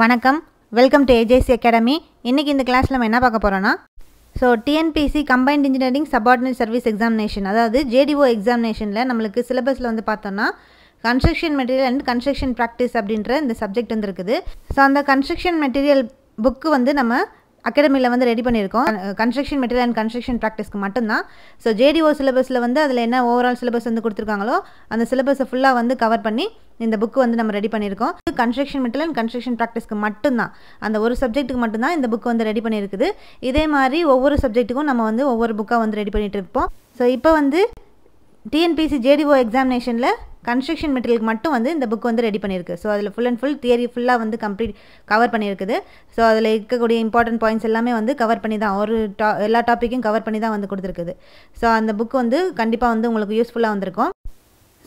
வணக்கம் welcome to AJC academy இன்றைக்கி இந்த கிளாஸில் நம்ம என்ன பார்க்க போகிறோன்னா so TNPSC combined engineering subordinate service examination அதாவது ஜேடிஓ எக்ஸாமினேஷனில் நம்மளுக்கு சிலபஸில் வந்து பார்த்தோன்னா construction material and construction practice அப்படின்ற இந்த சப்ஜெக்ட் வந்துருக்குது ஸோ அந்த கன்ஸ்ட்ரக்ஷன் மெட்டீரியல் புக்கு வந்து நம்ம அகாடமியில் வந்து ரெடி பண்ணியிருக்கோம் கன்ஸ்ட்ரக்ஷன் மெட்டீரியல் அண்ட் கன்ஸ்ட்ரக்ஷன் ப்ராக்டிஸ்க்கு மட்டும்தான் ஸோ ஜேடிஓ சிலபஸில் வந்து அதில் என்ன ஓவரால் சிலபஸ் வந்து கொடுத்துருக்காங்களோ அந்த சிலபஸை ஃபுல்லாக வந்து கவர் பண்ணி இந்த புக்கு வந்து நம்ம ரெடி பண்ணியிருக்கோம் கன்ஸ்ட்ரக்ஷன் மெட்டீரியல் அண்ட் கன்ஸ்ட்ரக்ஷன் ப்ராக்டிஸ்க்கு மட்டும்தான் அந்த ஒரு சப்ஜெக்ட்டுக்கு மட்டும்தான் இந்த புக்கு வந்து ரெடி பண்ணியிருக்குது இதே மாதிரி ஒவ்வொரு சப்ஜெக்ட்டுக்கும் நம்ம வந்து ஒவ்வொரு புக்காக வந்து ரெடி பண்ணிகிட்டு இருப்போம் ஸோ இப்போ வந்து டிஎன்பிசி ஜேடிஓ எக்ஸாமினேஷனில் கன்ஸ்ட்ரக்ஷன் மெட்டீரியலுக்கு மட்டும் வந்து இந்த புக் வந்து ரெடி பண்ணியிருக்கு ஸோ அதில் ஃபுல் அண்ட் ஃபுல் தியரி ஃபுல்லாக வந்து கம்ப்ளீட் கவர் பண்ணியிருக்குது ஸோ அதில் இருக்கக்கூடிய இம்பார்ட்டன்ட் பாயிண்ட்ஸ் எல்லாமே வந்து கவர் பண்ணி தான் ஒரு டா எல்லா டாப்பிக்கும் கவர் பண்ணி தான் வந்து கொடுத்துருக்குது ஸோ அந்த புக் வந்து கண்டிப்பாக வந்து உங்களுக்கு யூஸ்ஃபுல்லாக வந்திருக்கும்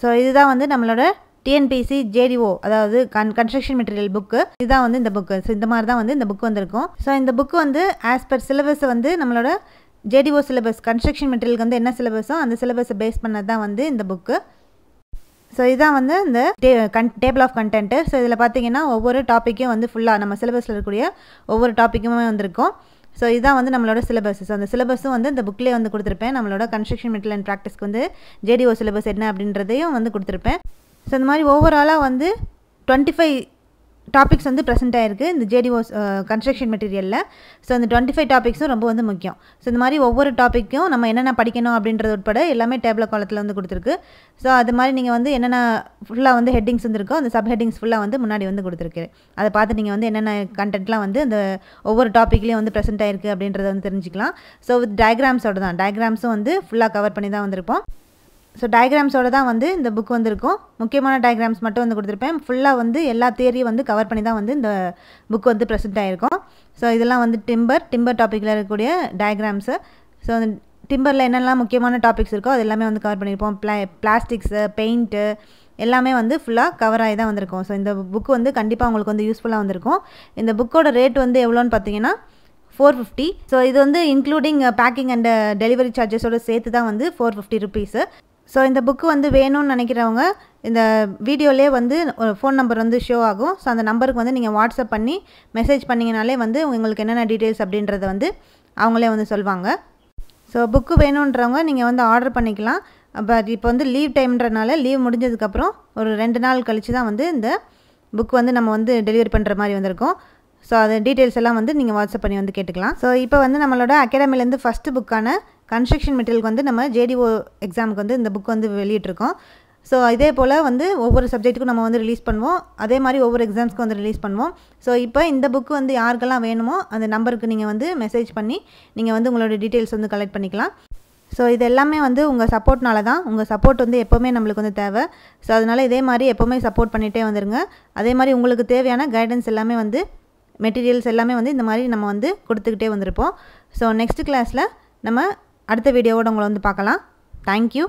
ஸோ இதுதான் வந்து நம்மளோட டிஎன்பிசி ஜேடிஓ அதாவது கன் கன்ஸ்ட்ரக்ஷன் மெட்டீரியல் புக்கு இதுதான் வந்து இந்த புக்கு ஸோ இந்த மாதிரி தான் வந்து இந்த புக் வந்திருக்கும் ஸோ இந்த புக்கு வந்து ஆஸ் பர் சிலபஸ் வந்து நம்மளோட ஜேடிஓ சிலபஸ் கன்ஸ்ட்ரக்ஷன் மெட்டீரியலுக்கு வந்து என்ன சிலபஸோ அந்த சிலபஸை பேஸ் பண்ணது தான் வந்து இந்த புக்கு ஸோ இதுதான் வந்து இந்த டே கன் டேபிள் ஆஃப் கண்டென்ட்டு ஸோ இதில் பார்த்தீங்கன்னா ஒவ்வொரு டாப்பிக்கும் வந்து ஃபுல்லாக நம்ம சிலபஸில் இருக்கக்கூடிய ஒவ்வொரு டாப்பிக்குமே வந்திருக்கும் ஸோ இதுதான் வந்து நம்மளோட சிலபஸ் ஸோ அந்த சிலபஸும் வந்து இந்த புக்லேயே வந்து கொடுத்துருப்பேன் நம்மளோட கன்ஸ்ட்ரக்ஷன் மெட்டல் அண்ட் ப்ராக்டிஸ்க்கு வந்து ஜேடிஓ சிலபஸ் என்ன அப்படின்றதையும் வந்து கொடுத்துருப்பேன் ஸோ இந்த மாதிரி ஓவராலாக வந்து டுவெண்ட்டி ஃபைவ் டாபிக்ஸ் வந்து ப்ரெசென்ட் ஆகிருக்கு இந்த ஜேடிஓஸ் கன்ஸ்ட்ரக்ஷன் மெட்டீரியலில் ஸோ அந்த டுவெண்ட்டி ஃபைவ் டாபிக்ஸும் ரொம்ப வந்து முக்கியம் ஸோ இந்த மாதிரி ஒவ்வொரு டாப்பிக்கும் நம்ம என்னென்ன படிக்கணும் அப்படின்றது உட்பட எல்லாமே டேபிள காலத்தில் வந்து கொடுத்துருக்கு ஸோ அது மாதிரி நீங்கள் வந்து என்னென்ன ஃபுல்லாக வந்து ஹெட்டிங்ஸ் வந்துருக்கோ அந்த சப் ஹெட்டிங்ஸ் ஃபுல்லாக வந்து முன்னாடி வந்து கொடுத்துருக்கு அதை பார்த்து நீங்கள் வந்து என்னென்ன கண்டென்ட்லாம் வந்து அந்த ஒவ்வொரு டாப்பிக்லேயும் வந்து ப்ரெசென்ட் ஆகிருக்கு அப்படின்றத வந்து தெரிஞ்சுக்கலாம் ஸோ வித் டயக்ராம்ஸோட தான் டயக்ராம்ஸும் வந்து ஃபுல்லாக கவர் பண்ணி தான் வந்திருப்போம் ஸோ டயக்ராம்ஸோடு தான் வந்து இந்த புக் வந்திருக்கும் முக்கியமான டயக்ராம்ஸ் மட்டும் வந்து கொடுத்துருப்பேன் ஃபுல்லாக வந்து எல்லா தேரியும் வந்து கவர் பண்ணி தான் வந்து இந்த புக் வந்து ப்ரெசென்ட் ஆகிருக்கும் ஸோ இதெல்லாம் வந்து டிம்பர் டிம்பர் டாப்பிக்கில் இருக்கக்கூடிய டயக்ராம்ஸு ஸோ டிம்பரில் என்னெல்லாம் முக்கியமான டாபிக்ஸ் இருக்கோ அது எல்லாமே வந்து கவர் பண்ணியிருப்போம் பிளா பிளாஸ்டிக்ஸு பெயிண்ட்டு எல்லாமே வந்து ஃபுல்லாக கவர் ஆகி தான் வந்திருக்கும் ஸோ இந்த புக் வந்து கண்டிப்பாக உங்களுக்கு வந்து யூஸ்ஃபுல்லாக வந்திருக்கும் இந்த புக்கோட ரேட் வந்து எவ்வளோன்னு பார்த்தீங்கன்னா ஃபோர் ஃபிஃப்டி ஸோ இது வந்து இன்க்ளூடிங் பேக்கிங் அண்ட் டெலிவரி சார்ஜஸோடு சேர்த்து தான் வந்து ஃபோர் ஃபிஃப்டி ருபீஸு ஸோ இந்த புக்கு வந்து வேணும்னு நினைக்கிறவங்க இந்த வீடியோலே வந்து ஒரு ஃபோன் நம்பர் வந்து ஷோ ஆகும் ஸோ அந்த நம்பருக்கு வந்து நீங்கள் வாட்ஸ்அப் பண்ணி மெசேஜ் பண்ணிங்கனாலே வந்து உங்களுக்கு என்னென்ன டீட்டெயில்ஸ் அப்படின்றத வந்து அவங்களே வந்து சொல்லுவாங்க ஸோ புக்கு வேணுன்றவங்க நீங்கள் வந்து ஆர்டர் பண்ணிக்கலாம் பட் இப்போ வந்து லீவ் டைம்ன்றனால லீவ் முடிஞ்சதுக்கப்புறம் ஒரு ரெண்டு நாள் கழித்து தான் வந்து இந்த புக் வந்து நம்ம வந்து டெலிவரி பண்ணுற மாதிரி வந்திருக்கோம் ஸோ அது டீட்டெயில்ஸ் எல்லாம் வந்து நீங்கள் வாட்ஸ்அப் பண்ணி வந்து கேட்டுக்கலாம் ஸோ இப்போ வந்து நம்மளோட அகாடமிலேருந்து ஃபஸ்ட்டு புக்கான கன்ஸ்ட்ரக்ஷன் மெட்டீரியலுக்கு வந்து நம்ம ஜேடிஓ எக்ஸாமுக்கு வந்து இந்த புக் வந்து வெளியிட்ருக்கோம் ஸோ இதே போல் வந்து ஒவ்வொரு சப்ஜெக்ட்டுக்கும் நம்ம வந்து ரிலீஸ் பண்ணுவோம் அதே மாதிரி ஒவ்வொரு எக்ஸாம்ஸ்க்கு வந்து ரிலீஸ் பண்ணுவோம் ஸோ இப்போ இந்த புக்கு வந்து யாருக்கெல்லாம் வேணுமோ அந்த நம்பருக்கு நீங்கள் வந்து மெசேஜ் பண்ணி நீங்கள் வந்து உங்களோட டீட்டெயில்ஸ் வந்து கலெக்ட் பண்ணிக்கலாம் ஸோ இது எல்லாமே வந்து உங்கள் சப்போர்ட்னால தான் உங்கள் சப்போர்ட் வந்து எப்போவுமே நம்மளுக்கு வந்து தேவை ஸோ அதனால் இதே மாதிரி எப்போவுமே சப்போர்ட் பண்ணிகிட்டே வந்துருங்க அதே மாதிரி உங்களுக்கு தேவையான கைடன்ஸ் எல்லாமே வந்து மெட்டீரியல்ஸ் எல்லாமே வந்து இந்த மாதிரி நம்ம வந்து கொடுத்துக்கிட்டே வந்திருப்போம் ஸோ நெக்ஸ்ட் கிளாஸில் நம்ம அடுத்த வீடியோவோட உங்களை வந்து பார்க்கலாம் தேங்க்யூ